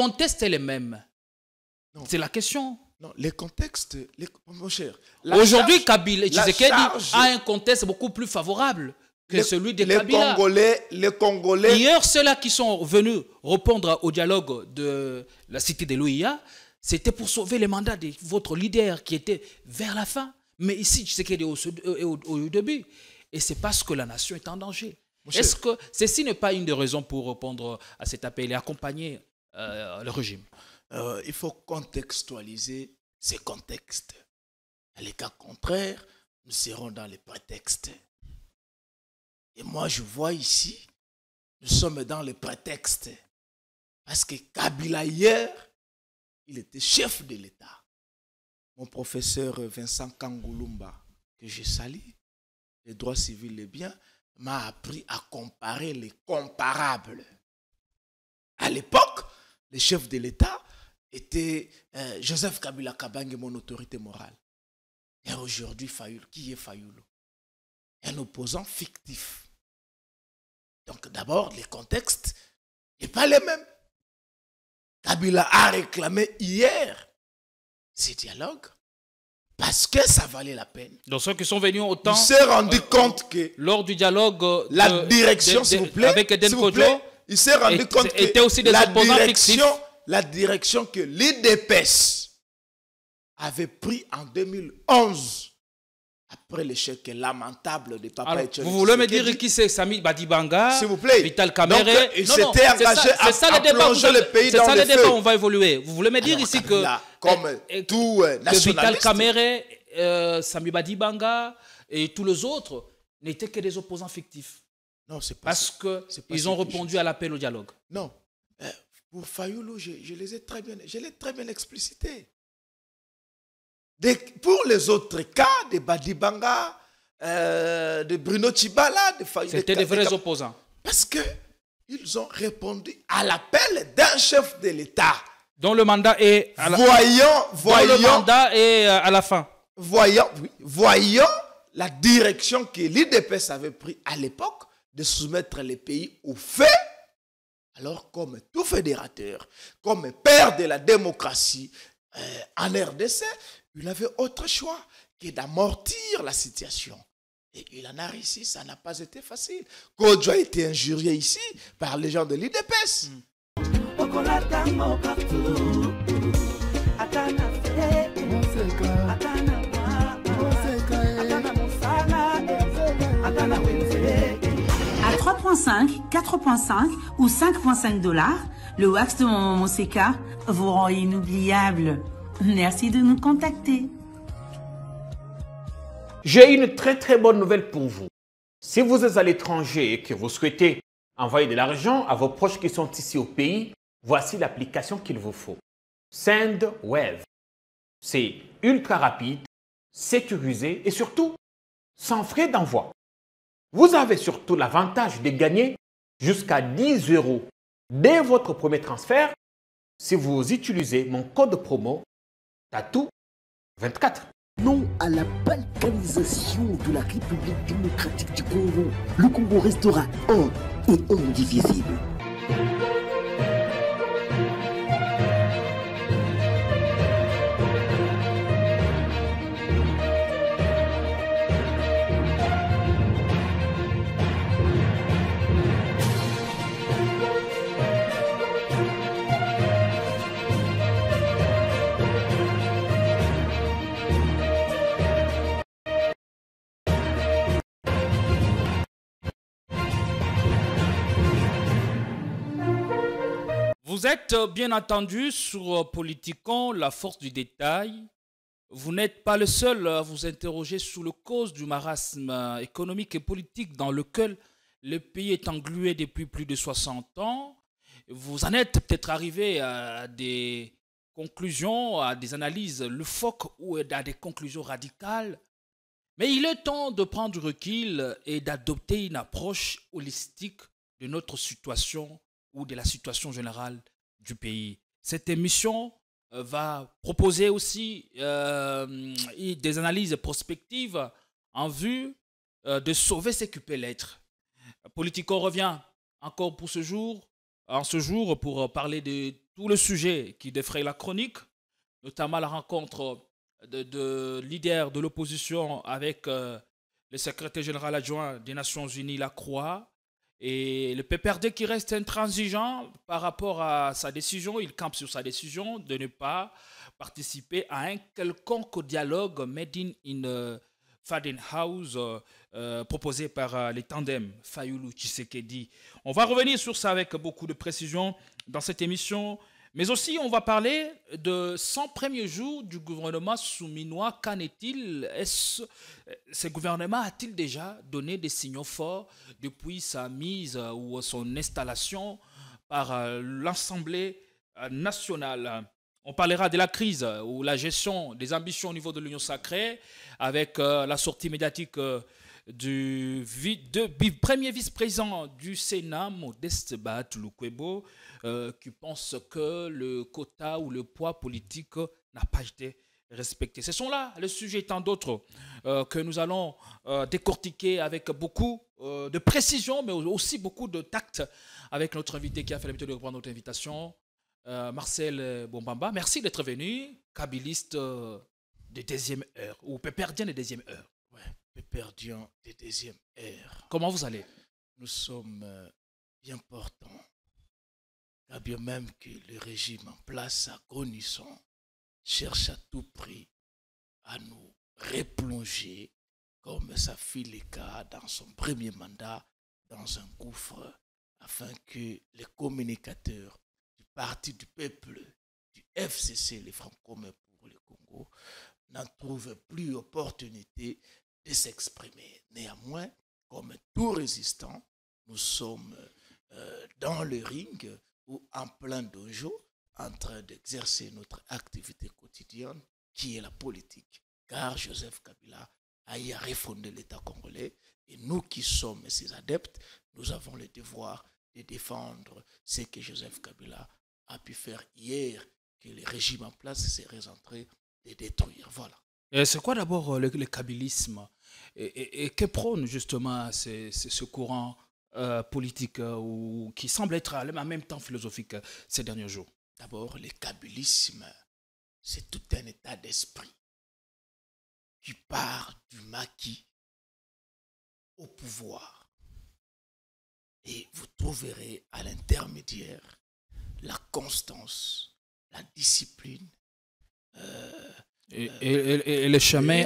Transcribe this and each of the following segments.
contexte est le même. C'est la question. Non, les contextes, les... mon cher. Aujourd'hui, Kabila, Tshisekedi a un contexte beaucoup plus favorable que celui des les Congolais, les Congolais. D'ailleurs, ceux-là qui sont venus répondre au dialogue de la cité de l'OIA, c'était pour sauver les mandats de votre leader qui était vers la fin. Mais ici, Tshisekedi est au, euh, au, début. Et c'est parce que la nation est en danger. Est-ce que ceci n'est pas une des raisons pour répondre à cet appel et accompagner euh, le régime. Euh, il faut contextualiser ces contextes. Dans les cas contraires, nous serons dans les prétextes. Et moi, je vois ici, nous sommes dans les prétextes. Parce que Kabila, hier, il était chef de l'État. Mon professeur Vincent Kangulumba, que j'ai sali les droits civils et biens, m'a appris à comparer les comparables. À l'époque, le chef de l'État était euh, Joseph Kabila Kabang mon autorité morale. Et aujourd'hui, Fayoul, qui est Fayoul Un opposant fictif. Donc d'abord, les contextes n'est pas les mêmes. Kabila a réclamé hier ces dialogues parce que ça valait la peine. Donc ceux qui sont venus autant... On s'est rendu euh, compte que... Lors du dialogue... la euh, direction, s'il vous plaît. Avec Eden Kodjo il s'est rendu compte que aussi la, direction, la direction que l'IDPS avait pris en 2011 après l'échec lamentable de Papa Alors, Vous voulez me dire qui c'est Samy Badibanga vous plaît. Vital Kamere. Donc, il s'était engagé ça, à, ça à plonger le pays dans ça le, débat, on va évoluer. Vous voulez me dire ici que... comme euh, euh, tout euh, Vital Kamere, Samy Badibanga et tous les autres n'étaient que des opposants fictifs. Non, c'est pas Parce qu'ils ont répondu à l'appel au dialogue. Non. Euh, pour Fayoulou, je, les ai très bien, je l'ai très bien explicité. pour les autres cas de Badibanga, euh, de Bruno Tibala, de Fayoulou. C'était des, vrais opposants. Parce qu'ils ont répondu à l'appel d'un chef de l'État. Dont le mandat est à la voyons, voyons, euh, à la fin. Voyons, oui, voyons la direction que l'IDPS avait pris à l'époque de soumettre les pays au fait, alors comme tout fédérateur, comme père de la démocratie euh, en RDC, il avait autre choix que d'amortir la situation. Et il en a réussi, ça n'a pas été facile. Kodjo a été injurié ici par les gens de l'IDPS. 3.5, 4.5 ou 5.5 dollars, le wax de mon Monseca vous rend inoubliable. Merci de nous contacter. J'ai une très très bonne nouvelle pour vous. Si vous êtes à l'étranger et que vous souhaitez envoyer de l'argent à vos proches qui sont ici au pays, voici l'application qu'il vous faut. SendWave. C'est ultra rapide, sécurisé et surtout sans frais d'envoi. Vous avez surtout l'avantage de gagner jusqu'à 10 euros dès votre premier transfert si vous utilisez mon code promo TATOU24. Non à la balkanisation de la République démocratique du Congo. Le Congo restera un et indivisible. Vous êtes euh, bien entendu sur euh, Politicon, la force du détail. Vous n'êtes pas le seul à vous interroger sur le cause du marasme euh, économique et politique dans lequel le pays est englué depuis plus de 60 ans. Vous en êtes peut-être arrivé à des conclusions, à des analyses loufoques ou à des conclusions radicales. Mais il est temps de prendre recul et d'adopter une approche holistique de notre situation ou de la situation générale du pays. Cette émission euh, va proposer aussi euh, des analyses prospectives en vue euh, de sauver ces cupés lettres. Politico revient encore pour ce jour, en ce jour pour parler de tout le sujet qui défraye la chronique, notamment la rencontre de, leaders de l'opposition avec le secrétaire général adjoint des Nations Unies, la Croix, et le PPRD qui reste intransigeant par rapport à sa décision, il campe sur sa décision de ne pas participer à un quelconque dialogue made in, in euh, Faden House euh, euh, proposé par les tandems Fayoulou Tshisekedi. On va revenir sur ça avec beaucoup de précision dans cette émission. Mais aussi, on va parler de 100 premiers jours du gouvernement souminois. Qu'en est-il Est-ce ce gouvernement a-t-il déjà donné des signaux forts depuis sa mise euh, ou son installation par euh, l'Assemblée euh, nationale on parlera de la crise ou la gestion des ambitions au niveau de l'Union sacrée avec la sortie médiatique du, premier vice-président du Sénat, Modeste Bat euh, qui pense que le quota ou le poids politique n'a pas été respecté. Ce sont là le sujet tant d'autres euh, que nous allons euh, décortiquer avec beaucoup de précision, mais aussi beaucoup de tact avec notre invité qui a fait l'habitude de reprendre notre invitation, Marcel Bombamba. Merci d'être venu, kabyliste de deuxième heure, ou pépardien de deuxième heure nous perdions des deuxièmes R. Comment vous allez Nous sommes euh, bien portants, car bien même que le régime en place à Gronisson cherche à tout prix à nous replonger, comme ça fit le cas dans son premier mandat, dans un gouffre, afin que les communicateurs du Parti du Peuple, du FCC, les Franco-Communs pour le Congo, n'en trouvent plus opportunité de s'exprimer. Néanmoins, comme tout résistant, nous sommes euh, dans le ring ou en plein dojo en train d'exercer notre activité quotidienne qui est la politique. Car Joseph Kabila a à refondé l'État congolais et nous qui sommes ses adeptes, nous avons le devoir de défendre ce que Joseph Kabila a pu faire hier, que le régime en place serait en train de détruire. Voilà. Euh, c'est quoi d'abord euh, le, kabylisme et, que prône justement ce, courant euh, politique ou, qui semble être en même temps philosophique ces derniers jours D'abord, le kabylisme, c'est tout un état d'esprit qui part du maquis au pouvoir. Et vous trouverez à l'intermédiaire la constance, la discipline, et, le chemin,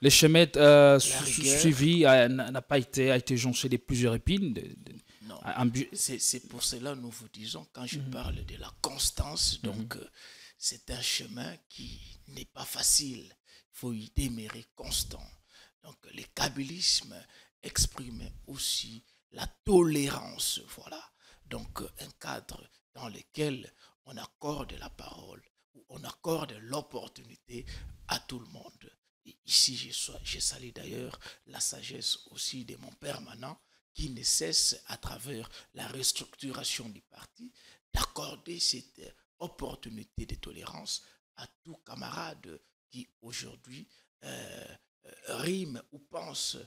le chemin euh, suivi n'a pas été, a été jonché de plusieurs épines. non, c'est pour cela nous vous disons, quand je mhm. parle de la constance, mhm. donc euh, c'est un chemin qui n'est pas facile. Il faut y demeurer constant. Donc le kabbalisme exprime aussi la tolérance, voilà. Donc un cadre dans lequel on accorde la parole on accorde l'opportunité à tout le monde. ici, j'ai salué d'ailleurs la sagesse aussi de mon père permanent qui ne cesse, à travers la restructuration du parti, d'accorder cette opportunité de tolérance à tout camarade qui aujourd'hui euh, euh rime ou pense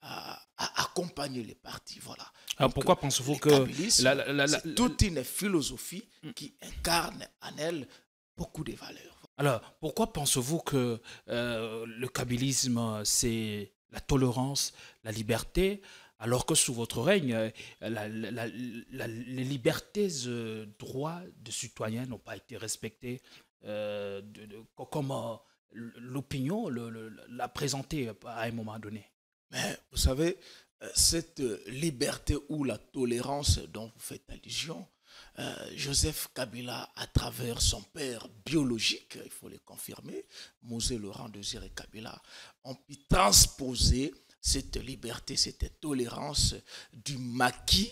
à, accompagner les partis. Voilà. Alors ah, pourquoi pensez-vous que toute une philosophie hmm. qui incarne en elle beaucoup de valeurs. Alors, pourquoi pensez-vous que euh, le kabylisme, c'est la tolérance, la liberté, alors que sous votre règne, euh, les libertés, euh, droits de citoyens n'ont pas été respectés de, comme l'opinion l'a présenté à un moment donné Mais vous savez, cette liberté ou la tolérance dont vous faites allusion, euh, Joseph Kabila, à travers son père biologique, il faut le confirmer, Mosé Laurent Désiré Kabila, ont pu transposer cette liberté, cette tolérance du maquis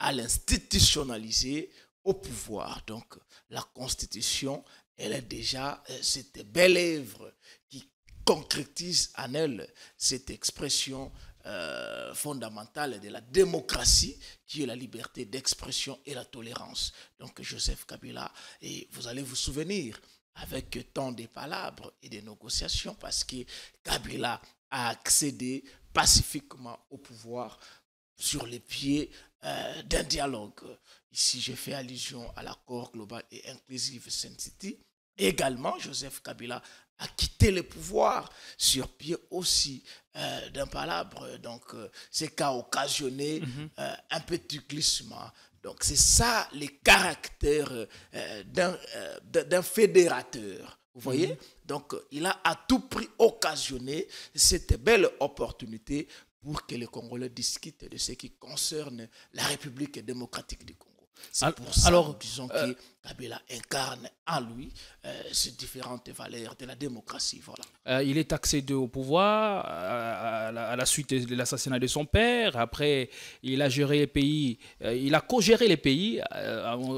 à l'institutionnaliser au pouvoir. Donc la Constitution, elle est déjà euh, cette belle œuvre qui concrétise en elle cette expression euh, fondamentale de la démocratie, qui est la liberté d'expression et la tolérance. Donc Joseph Kabila, et vous allez vous souvenir avec tant de palabres et de négociations, parce que Kabila a accédé pacifiquement au pouvoir sur les pieds euh, d'un dialogue. Ici, j'ai fait allusion à l'accord global et inclusif City Également, Joseph Kabila a quitté le pouvoir sur pied aussi euh, d'un palabre. Donc, euh, c'est ce qui a occasionné mhm. euh, un petit glissement. Donc, c'est ça le caractère d'un fédérateur. Vous voyez mhm. Donc, il a à tout prix occasionné cette belle opportunité pour que les Congolais discutent de ce qui concerne la République démocratique du Congo alors, disons que euh, Kabila incarne en lui euh, ces différentes valeurs de la démocratie. Voilà. Euh, il est accédé au pouvoir à, la, suite de l'assassinat de son père. Après, il a géré les pays, il a co-géré les pays.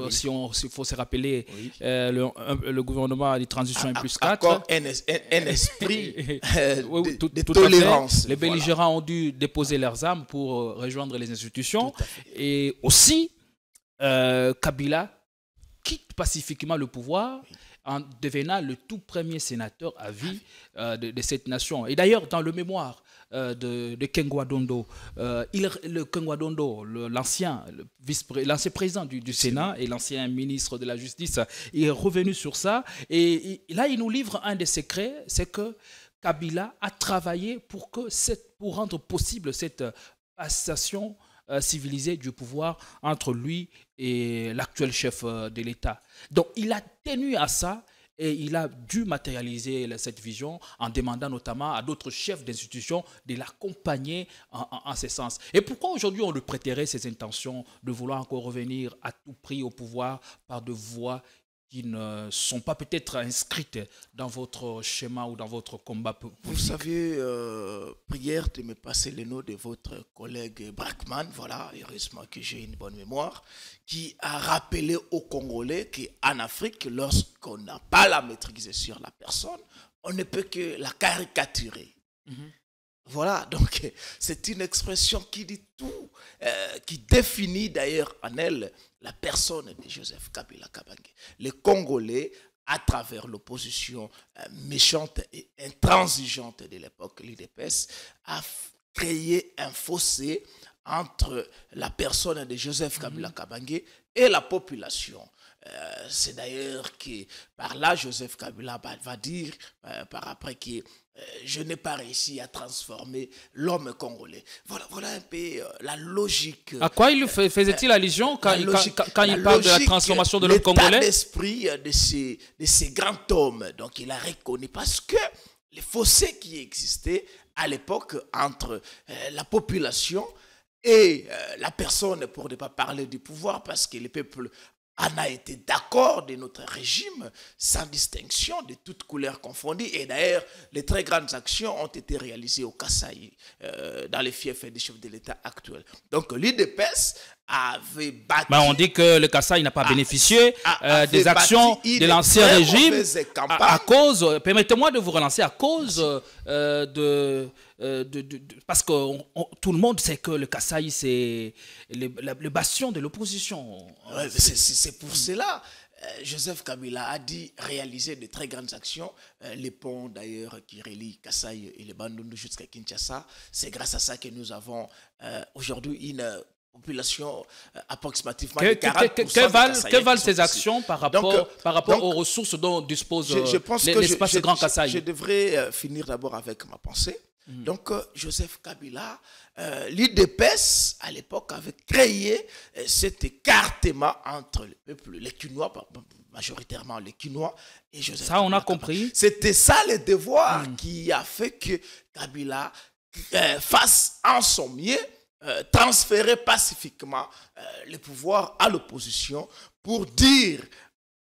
Si on, s'il faut se rappeler, le, gouvernement de transition à, plus 4. Encore un, esprit de, tolérance. Les belligérants ont dû déposer leurs armes pour rejoindre les institutions. Et aussi, euh, Kabila quitte pacifiquement le pouvoir en devenant le tout premier sénateur à vie euh, de, cette nation. Et d'ailleurs, dans le mémoire euh, de, de Kengwa Dondo, le l'ancien président du, Sénat et l'ancien ministre de la Justice, il est revenu sur ça. Et, et là, il nous livre un des secrets, c'est que Kabila a travaillé pour, que cette, pour rendre possible cette passation civilisée du pouvoir entre lui et l'actuel chef euh, de l'État. Donc il a tenu à ça et il a dû matérialiser cette vision en demandant notamment à d'autres chefs d'institution de l'accompagner en, ce sens. Et pourquoi aujourd'hui on le prêterait ses intentions de vouloir encore revenir à tout prix au pouvoir par de voies qui ne sont pas peut-être inscrites dans votre schéma ou dans votre combat Vous savez, euh, prière de me passer le nom de votre collègue Brackman, voilà, heureusement que j'ai une bonne mémoire, qui a rappelé aux Congolais qu'en Afrique, lorsqu'on n'a pas la maîtrise sur la personne, on ne peut que la caricaturer. Mm-hmm. Voilà, donc c'est une expression qui dit tout, euh, qui définit d'ailleurs en elle la personne de Joseph Kabila Kabange. Les Congolais, à travers l'opposition euh, méchante et intransigeante de l'époque, l'IDPS, a créé un fossé entre la personne de Joseph Kabila mhm. Kabange et la population euh, c'est d'ailleurs que par là, Joseph Kabila va dire euh, par après que euh, je n'ai pas réussi à transformer l'homme congolais. Voilà, voilà un peu la logique. À quoi il faisait-il allusion quand, quand, il parle de la transformation de l'homme congolais L'esprit de ces, de ces grands hommes, donc il a reconnu parce que les fossés qui existaient à l'époque entre la population et la personne, pour ne pas parler du pouvoir, parce que les peuples en a été d'accord de notre régime sans distinction de toutes couleurs confondues. Et d'ailleurs, les très grandes actions ont été réalisées au Kassai, euh, dans les fiefs des chefs de l'État actuels. Donc pèse bah, on dit que le Kassai n'a pas bénéficié euh, des actions de l'ancien régime à, cause, euh, permettez-moi de vous relancer, à cause euh, de, Parce que tout le monde sait que le Kassai, c'est le, bastion de l'opposition. c'est pour cela. Joseph Kabila a dit réaliser de très grandes actions. les ponts d'ailleurs qui relient Kassai et les Bandundu jusqu'à Kinshasa. C'est grâce à ça que nous avons aujourd'hui une population euh, approximativement de 40 que, que, que valent, ces actions par rapport, euh, par rapport aux ressources dont dispose je, je euh, pense l'espace Grand Kassai je, je, devrais finir d'abord avec ma pensée. Mhm. Donc, Joseph Kabila, euh, l'IDPS, à l'époque, avait créé cet écartement entre les peuples, les Quinois, majoritairement les Quinois, et Joseph Ça, on a compris. C'était ça le devoir mhm. qui a fait que Kabila fasse en son mieux euh, transférer pacifiquement euh, les pouvoirs à l'opposition pour dire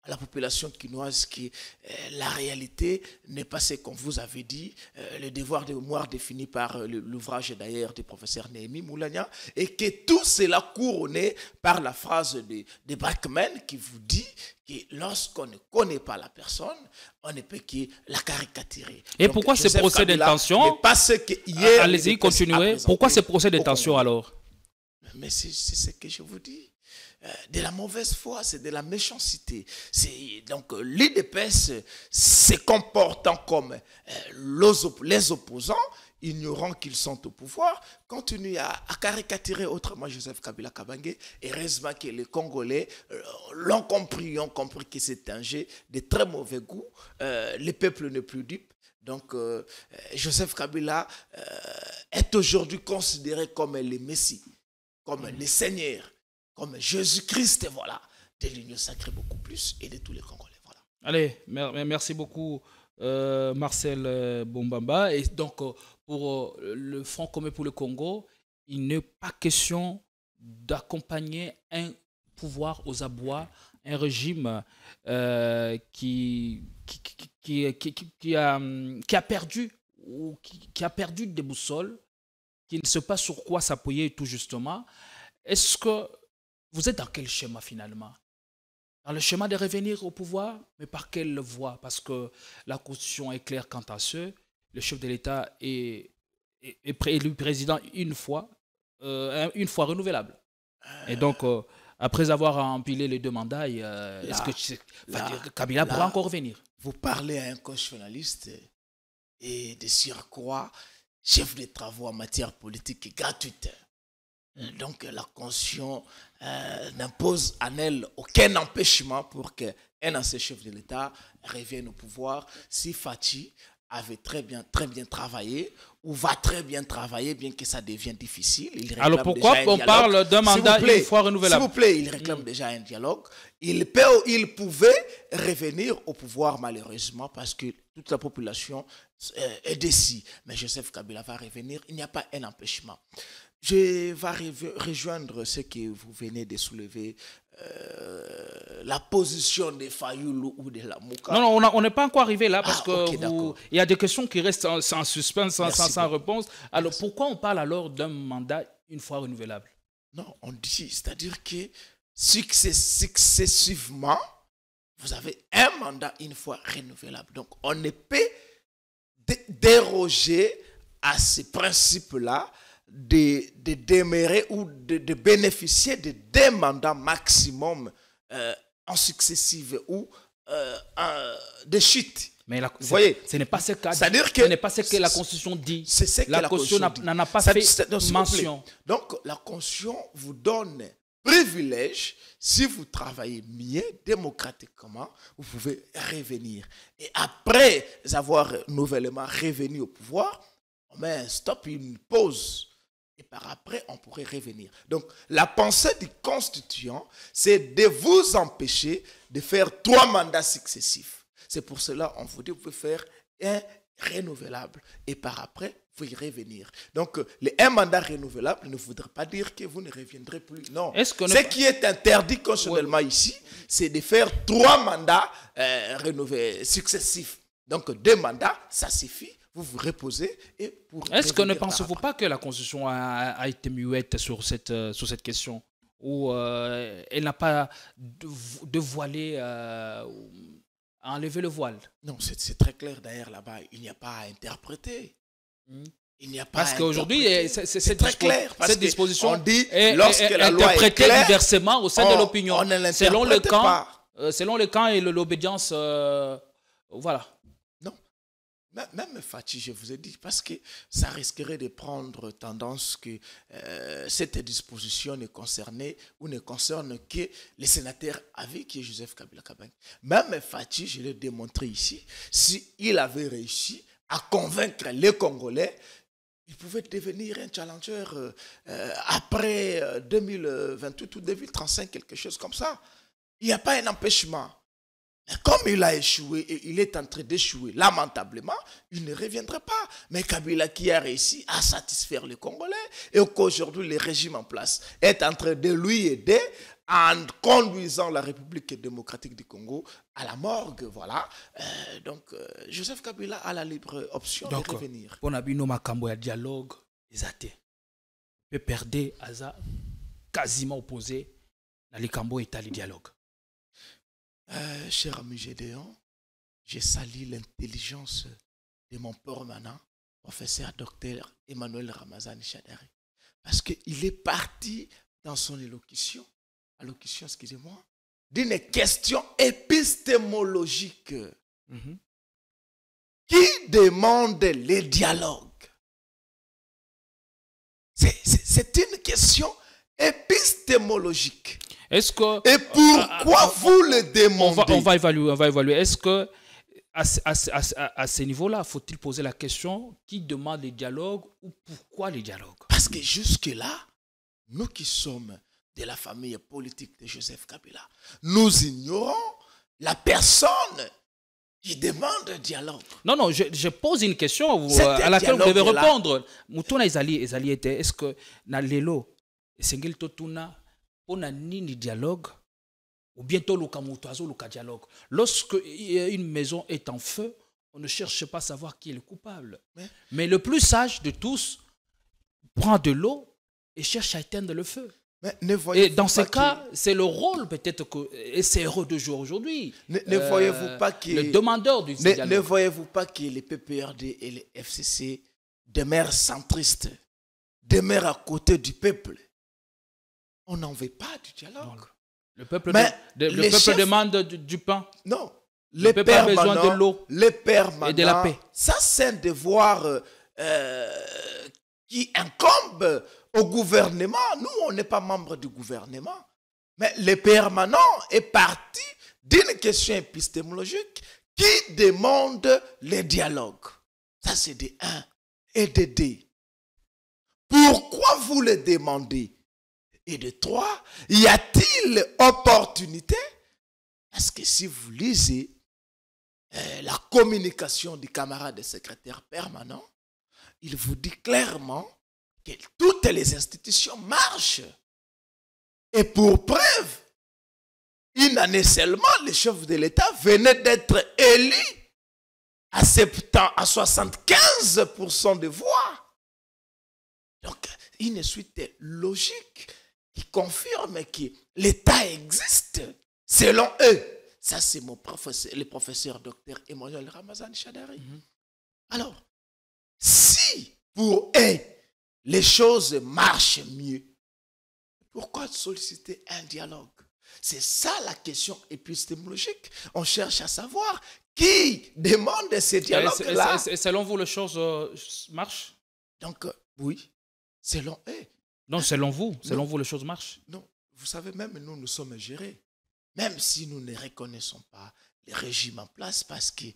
à la population kinoise que euh, la réalité n'est pas ce qu'on vous avait dit, euh, le devoir de mémoire défini par euh, l'ouvrage d'ailleurs du professeur Néhémie Moulania, et que tout cela couronné par la phrase de, de qui vous dit que lorsqu'on ne connaît pas la personne, on ne peut que la caricaturer. Et ah, pourquoi ce procès d'intention Allez-y, continuez. Pourquoi ce procès d'intention alors Mais c'est ce que je vous dis. Euh, de la mauvaise foi, c'est de la méchanceté. Donc euh, l'IDPS se comportant comme euh, les opposants, ignorant qu'ils sont au pouvoir, continue à, caricaturer autrement Joseph Kabila Kabange. Heureusement que les Congolais l'ont compris, ont compris que c'est un jeu de très mauvais goût. le peuple n'est plus dupe. Donc, Joseph Kabila est aujourd'hui considéré comme le Messie, comme le Seigneur comme Jésus-Christ, voilà, de l'Union sacrée beaucoup plus et de tous les Congolais. Voilà. Allez, merci beaucoup. Euh, Marcel euh, Bombamba. Et donc, euh, pour le Front commun pour le Congo, il n'est pas question d'accompagner un pouvoir aux abois, un régime qui, qui, qui, qui, a, hum, qui a perdu ou qui, a perdu des boussoles, qui ne sait pas sur quoi s'appuyer tout justement. Est-ce que vous êtes dans quel schéma, finalement Dans le schéma de revenir au pouvoir, mais par quelle voie Parce que la Constitution est claire quant à ce. Le chef de l'État est, est, élu président une fois, euh, une fois renouvelable. Et donc, euh, après avoir empilé les deux mandats, est-ce que Kabila pourra encore venir Vous parlez à un constitutionnaliste et de surcroît, chef des travaux en matière politique gratuit. Donc, la Constitution euh, n'impose à elle aucun empêchement pour qu'un ancien chef de l'État revienne au pouvoir. Si Fatih avait très bien, très bien travaillé ou va très bien travailler, bien que ça devienne difficile. Il Alors pourquoi on parle d'un mandat plaît, une fois renouvelable S'il vous plaît, il réclame mm. déjà un dialogue. Il, peut, il pouvait revenir au pouvoir malheureusement parce que toute la population euh, est décis Mais Joseph Kabila va revenir, il n'y a pas un empêchement. Je vais rejoindre ce que vous venez de soulever, euh, la position des Fayoulou ou de la Mouka. Non, non, on n'est pas encore arrivé là parce ah, que qu'il y a des questions qui restent sans suspens, sans, sans, sans réponse. Alors pourquoi on parle alors d'un mandat une fois renouvelable Non, on dit, c'est-à-dire que successivement, vous avez un mandat une fois renouvelable. Donc on ne peut déroger à ces principes-là de, de ou de, de, bénéficier de deux mandats maximum euh, en successive ou euh, chutes de chute. Mais la, voyez, ce n'est pas ce que n'est pas ce que la Constitution dit. la, Constitution n'en a, pas fait mention. Donc la Constitution vous donne privilège si vous travaillez mieux démocratiquement, vous pouvez revenir. Et après avoir nouvellement revenu au pouvoir, on met un stop, une pause par après, on pourrait revenir. Donc, la pensée du constituant, c'est de vous empêcher de faire trois mandats successifs. C'est pour cela, on vous dit, vous pouvez faire un renouvelable et par après, vous y revenir. Donc, un mandat renouvelable ne voudrait pas dire que vous ne reviendrez plus. Non. -ce, qui est interdit constitutionnellement ici, c'est de faire trois mandats euh, successifs. Donc, deux mandats, ça suffit vous vous reposez et pour. Est-ce que ne pensez-vous pas que la Constitution a, été muette sur cette, euh, sur cette question Ou euh, elle n'a pas dévoilé, euh, enlevé le voile Non, c'est très clair d'ailleurs là-bas. Il n'y a pas à interpréter. Hmm. Il n'y a pas parce qu'aujourd'hui, eh, c'est très clair. cette disposition dit est, interprétée diversement au sein de l'opinion, selon le camp, euh, selon le camp et l'obédience, voilà. Même Fatih, je vous ai dit, parce que ça risquerait de prendre tendance que euh, cette disposition ne concernait ou ne concerne que les sénateurs avec qui Joseph Kabila Kabang. Même Fatih, je l'ai démontré ici, s'il avait réussi à convaincre les Congolais, il pouvait devenir un challenger euh, euh, après 2028 ou 2035, quelque chose comme ça. Il n'y a pas un empêchement. Comme il a échoué et il est en train d'échouer lamentablement, il ne reviendra pas. Mais Kabila qui a réussi à satisfaire les Congolais et qu'aujourd'hui le régime en place est en train de lui aider en conduisant la République démocratique du Congo à la morgue, voilà. Euh, donc, euh, Joseph Kabila a la libre option de revenir. Pour dialogue, les athées. Peut perdre, quasiment opposé, na Kambo et dialogue. Euh, cher ami Gédéon, j'ai sali l'intelligence de mon permanent, professeur docteur Emmanuel Ramazan Chadari. Parce qu'il est parti dans son élocution, allocution, excusez-moi, d'une question épistémologique mhm. qui demande les dialogues. C'est une question épistémologique. Est-ce Et pourquoi ah, ah, ah, vous le demandez on va, évaluer, on va évaluer. Est-ce que à, ce niveau-là, faut-il poser la question qui demande le dialogue ou pourquoi le dialogue Parce que jusque-là, nous qui sommes de la famille politique de Joseph Kabila, nous ignorons la personne qui demande le dialogue. Non, non, je, pose une question euh, à laquelle vous devez répondre. Moutona était, est-ce que Nalelo, Sengil Totuna, on a ni dialogue, ou bientôt le camoutazo, le dialogue. Lorsque eh, une maison est en feu, on ne cherche pas à savoir qui est le coupable. Mais, le plus sage de tous prend de l'eau et cherche à éteindre le feu. et dans ce cas, c'est le rôle peut-être que et c'est heureux de jour aujourd'hui. Ne, voyez-vous euh, pas que le demandeur du ne, ne voyez-vous pas que les PPRD et les FCC demeurent centristes, demeurent à côté du peuple on n'en veut pas du dialogue. Le peuple, le peuple demande du, pain. Non. le peuple a besoin de l'eau. Les permanents. Et de la paix. Ça, c'est un devoir euh, qui incombe au gouvernement. Nous, on n'est pas membre du gouvernement. Mais le permanent est parti d'une question épistémologique qui demande le dialogue. Ça, c'est des 1 et des 2. Pourquoi vous le demandez de trois, y a-t-il opportunité Parce que si vous lisez euh, la communication du camarade secrétaire permanent, il vous dit clairement que toutes les institutions marchent. Et pour preuve, une année seulement, le chef de l'État venaient d'être élu à, à 75% de voix. Donc, une suite logique qui confirment que l'État existe selon eux. Ça, c'est mon professeur, le professeur docteur Emmanuel Ramazan Chadari. Mhm. Alors, si pour eux, les choses marchent mieux, pourquoi solliciter un dialogue C'est ça la question épistémologique. On cherche à savoir qui demande ces dialogues-là. Selon vous, les choses euh, marchent Donc, oui, selon eux. Non, hein? selon vous, selon vous, les choses marchent. Non, vous savez, même nous, nous sommes gérés. Même si nous ne reconnaissons pas le régime en place parce qu'il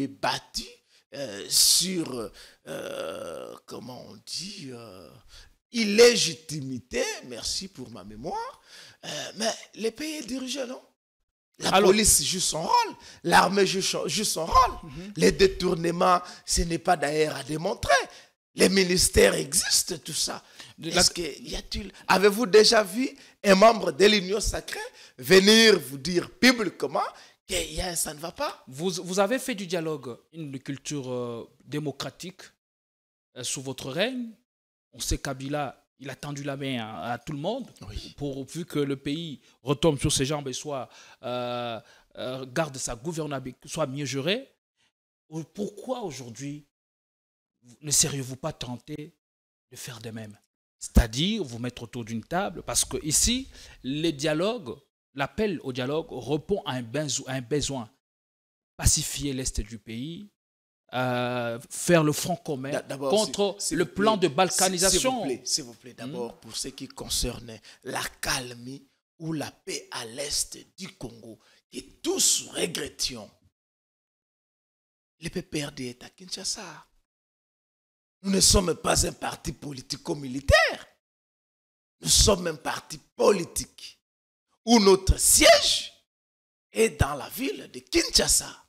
est bâti euh, sur, euh, comment on dit, euh, illégitimité, merci pour ma mémoire, mais les pays est non la police joue son rôle, l'armée joue, son rôle. Mhm. Les détournements, ce n'est pas d'ailleurs à démontrer. Les ministères existent, tout ça. Est-ce que y a-t-il Avez-vous déjà vu un membre de l'Union sacrée venir vous dire publiquement que ça ne va pas vous, avez fait du dialogue une culture euh, démocratique euh, sous votre règne. On sait qu'Abila, il a tendu la main à, tout le monde pour vu que le pays retombe sur ses jambes et soit euh, garde sa gouvernabilité, soit mieux juré. Pourquoi aujourd'hui ne seriez-vous pas tenté de faire de même C'est-à-dire vous mettre autour d'une table, parce que ici, le l'appel au dialogue répond à un, besoin. Pacifier l'Est du pays, euh, faire le front commun contre le plan de balkanisation. S'il vous plaît, plaît d'abord, hmm? pour ce qui concerne la calmie ou la paix à l'est du Congo, et tous regrettions, le PPRD est à Kinshasa. Nous ne sommes pas un parti politico-militaire. Nous sommes un parti politique où notre siège est dans la ville de Kinshasa.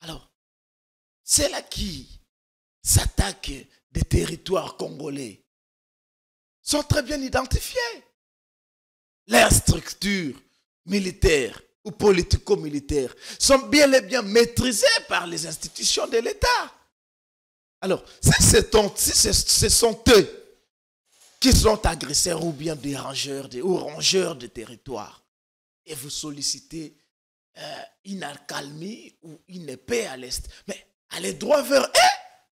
Alors, c'est là qui s'attaquent des territoires congolais sont très bien identifiés. Leurs structures militaires ou politico-militaires sont bien et bien maîtrisées par les institutions de l'État. Alors, ce sont eux qui sont agresseurs ou bien dérangeurs ou rongeurs de territoire. Et vous sollicitez euh, une accalmie ou une paix à l'Est. Mais allez droit vers eux. Hein?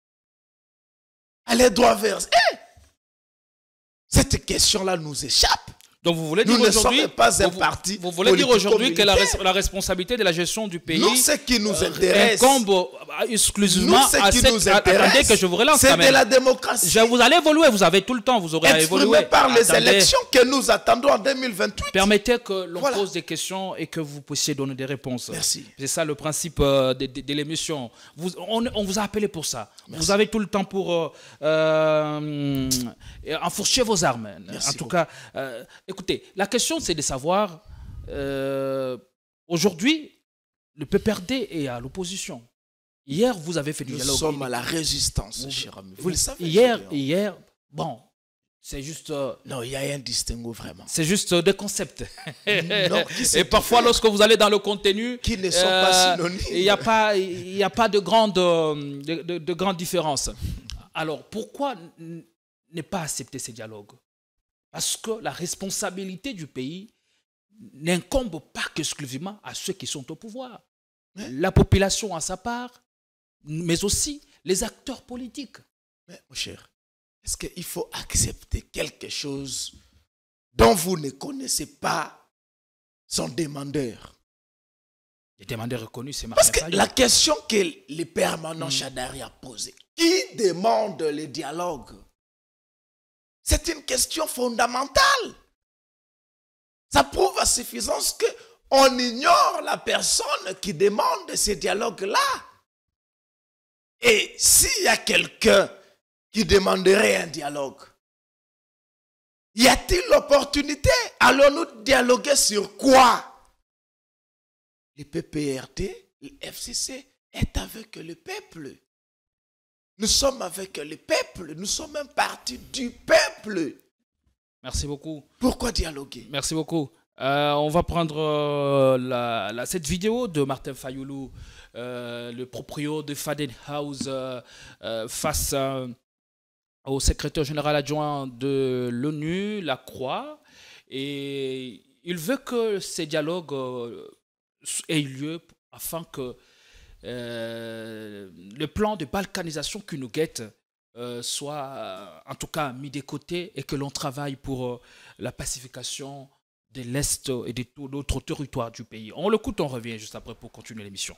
Allez droit vers eux. Hein? Cette question-là nous échappe. Donc vous voulez dire aujourd'hui, vous, voulez dire aujourd'hui que la, responsabilité de la gestion du pays incombe exclusivement à cette, nous que je vous relance C'est de la démocratie. Je vous allez évoluer, vous avez tout le temps, vous aurez à évoluer. par les élections que nous attendons en 2028. Permettez que l'on pose des questions et que vous puissiez donner des réponses. Merci. C'est ça le principe euh, de, l'émission. On, vous a appelé pour ça. Vous avez tout le temps pour euh, euh, enfourcher vos armes. en tout cas. Écoutez, la question, c'est de savoir, euh, aujourd'hui, le PPRD est à l'opposition. Hier, vous avez fait du dialogue. Nous sommes à la résistance, vous, cher ami. Vous, le savez. Hier, hier bon, c'est juste... Euh, non, il y a un distinguo vraiment. C'est juste euh, des concepts. et parfois, lorsque vous allez dans le contenu... Qui ne sont pas Il n'y a, pas, de grande, de, de grande différence. Alors, pourquoi ne pas accepter ces dialogues parce que la responsabilité du pays n'incombe pas qu'exclusivement à ceux qui sont au pouvoir. la population à sa part, mais aussi les acteurs politiques. Mais mon cher, est-ce qu'il faut accepter quelque chose dont vous ne connaissez pas son demandeur Les demandeurs reconnus, c'est Parce que la question que les permanents Chadari a posée, qui demande le dialogue c'est une question fondamentale. Ça prouve à suffisance que on ignore la personne qui demande ces dialogues-là. Et s'il y a quelqu'un qui demanderait un dialogue, y a-t-il l'opportunité Allons-nous dialoguer sur quoi Le PPRD, le FCC est avec le peuple. Nous sommes avec le peuple, nous sommes un parti du peuple. Merci beaucoup. Pourquoi dialoguer Merci beaucoup. Euh, on va prendre euh, la, cette vidéo de Martin Fayoulou, euh, le proprio de Faden House, face au secrétaire général adjoint de l'ONU, la Croix. Et il veut que ces dialogues aient lieu afin que le plan de balkanisation qui nous guette euh, soit euh, en tout cas mis de côté et que l'on travaille pour euh, la pacification de l'Est et de tout l'autre territoire du pays. On le l'écoute, on revient juste après pour continuer l'émission.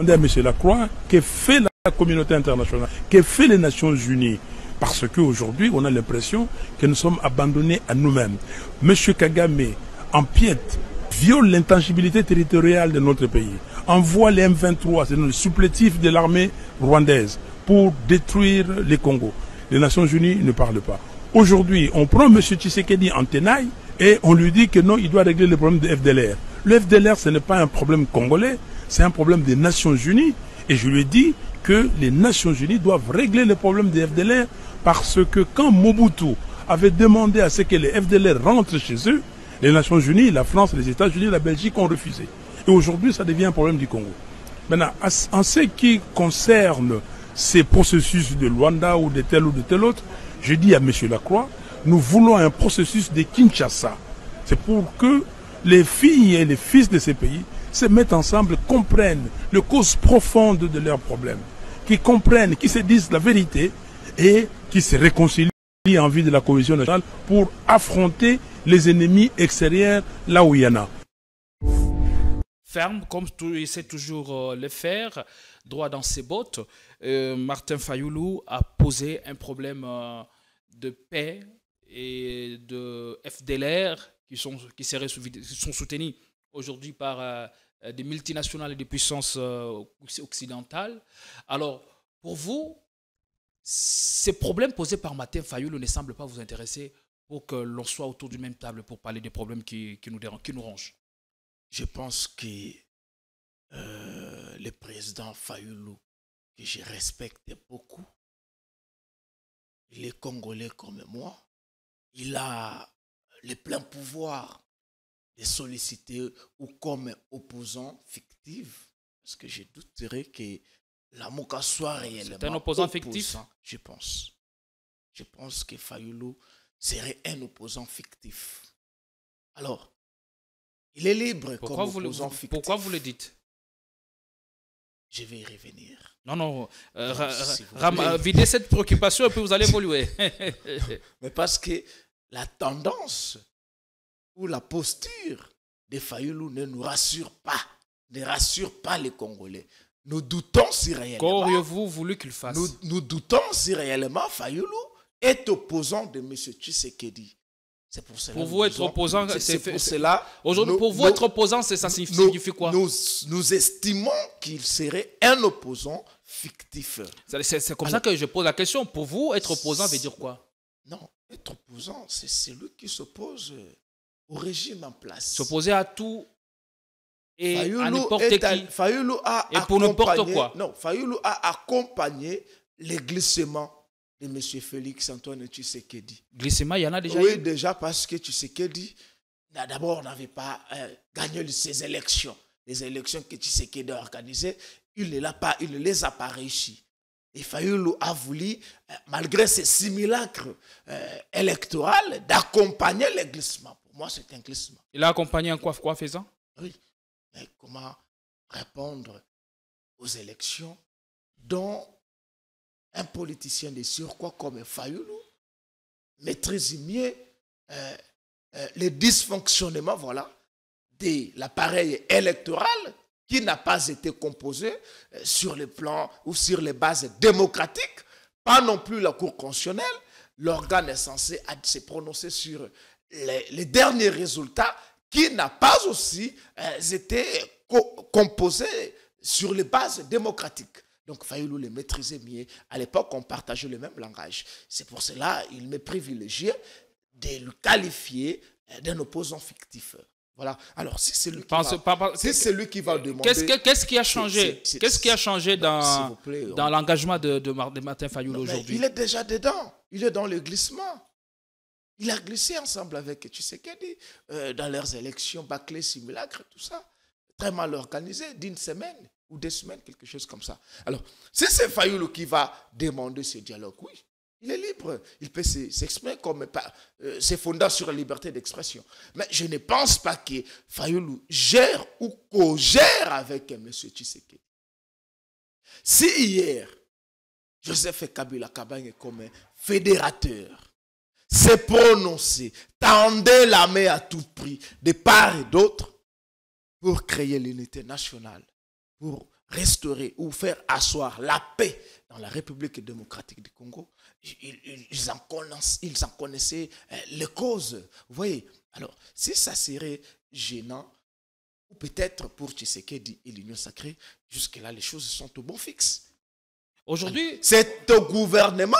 Monsieur à M. Lacroix, que fait la communauté internationale, que fait les Nations Unies Parce qu'aujourd'hui, on a l'impression que nous sommes abandonnés à nous-mêmes. M. Kagame empiète, viole l'intangibilité territoriale de notre pays, envoie les M23, à le supplétif de l'armée rwandaise, pour détruire les Congo. Les Nations Unies ne parlent pas. Aujourd'hui, on prend M. Tshisekedi en tenaille et on lui dit que non, il doit régler le problème des FDLR. Le FDLR, ce n'est pas un problème congolais, c'est un problème des Nations Unies. Et je lui ai dit que les Nations Unies doivent régler le problème des FDLR parce que quand Mobutu avait demandé à ce que les FDLR rentrent chez eux, les Nations Unies, la France, les États-Unis, la Belgique ont refusé. Et aujourd'hui, ça devient un problème du Congo. Maintenant, en ce qui concerne ces processus de Luanda ou de tel ou de tel autre, je dis à M. Lacroix, nous voulons un processus de Kinshasa. C'est pour que les filles et les fils de ces pays se mettent ensemble, comprennent les causes profondes de leurs problèmes, qui comprennent, qui se disent la vérité et qui se réconcilient en vue de la cohésion nationale pour affronter les ennemis extérieurs là où il y en a. Ferme, comme sait toujours euh, le faire, droit dans ses bottes, euh, Martin Fayoulou a posé un problème euh, de paix et de FDLR qui, sont, qui, seraient, sont soutenus aujourd'hui par euh, des multinationales et des puissances occidentales. Alors, pour vous, ces problèmes posés par Martin Fayoulou ne semblent pas vous intéresser pour que l'on soit autour d'une même table pour parler des problèmes qui, qui nous, dérangent, qui nous rongent Je pense que euh, le président Fayoulou, que je respecte beaucoup. Il est congolais comme moi. Il a le plein pouvoir de solliciter ou comme opposant fictif, parce que je douterais que la Mouka soit réellement. C'est un opposant fictif Je pense. Je pense que Fayoulou serait un opposant fictif. Alors, il est libre comme opposant fictif. Pourquoi vous le dites je vais y revenir. Non, non, euh, videz cette préoccupation et puis vous allez évoluer. Mais parce que la tendance ou la posture de Fayoulou ne nous rassure pas, ne rassure pas les Congolais. Nous doutons si réellement. Qu'auriez-vous voulu qu'il fasse nous, nous, doutons si réellement Fayoulou est opposant de M. Tshisekedi pour vous être opposant, c'est pour cela. Aujourd'hui, pour vous être opposant, c'est ça signifie, quoi nous, estimons qu'il serait un opposant fictif. C'est comme ça que je pose la question. Pour vous, être opposant veut dire quoi Non, être opposant, c'est celui qui s'oppose au régime en place. S'opposer à tout et à n'importe qui. et pour n'importe quoi. Non, Fayoulou a accompagné les glissements de M. Félix Antoine tu sais dit. Glissement, il y en a déjà Oui, déjà parce que tu sais dit. d'abord, n'avait pas euh, gagné ses élections. Les élections que tu sais qu'il a organisées, il ne, pas, il les a pas réussies. Et Fayoulou a voulu, euh, malgré ces simulacres euh, électoraux, d'accompagner le glissement. Pour moi, c'est un glissement. Il a accompagné en quoi, quoi faisant Oui. Mais comment répondre aux élections dont un politicien de surcroît comme Fayoulou maîtrise mieux euh, euh, les dysfonctionnements voilà, de l'appareil électoral qui n'a pas été composé euh, sur les plans ou sur les bases démocratiques, pas non plus la Cour constitutionnelle. L'organe est censé se prononcer sur les, derniers résultats qui n'a pas aussi euh, été composés composé sur les bases démocratiques. Donc, Fayoulou les maîtriser mieux. À l'époque, on partageait le même langage. C'est pour cela qu'il m'est privilégié de le qualifier euh, d'un opposant fictif. Voilà. Alors, si c'est lui, qui va demander. Qu'est-ce qui a changé Qu'est-ce qui a changé dans, l'engagement de, Martin Fayoul aujourd'hui Il est déjà dedans. Il est dans le glissement. Il a glissé ensemble avec Tu Tshisekedi euh, dans leurs élections bâclées, simulacres, tout ça. Très mal organisé, d'une semaine ou deux semaines, quelque chose comme ça. Alors, si c'est Fayoulou qui va demander ce dialogue, oui, il est libre. Il peut s'exprimer comme euh, s'effondrant sur la liberté d'expression. Mais je ne pense pas que Fayoulou gère ou co-gère avec M. Tshiseke. Si hier, Joseph Kabila est comme un fédérateur s'est prononcé, tendait la main à tout prix, de part et d'autre, pour créer l'unité nationale, pour restaurer ou faire asseoir la paix dans la République démocratique du Congo, ils, en, connaissaient, ils en connaissaient euh, les causes. Vous voyez Alors, si ça serait gênant, ou peut-être pour Tshisekedi et l'Union sacrée, jusque-là, les choses sont au bon fixe. Aujourd'hui C'est au gouvernement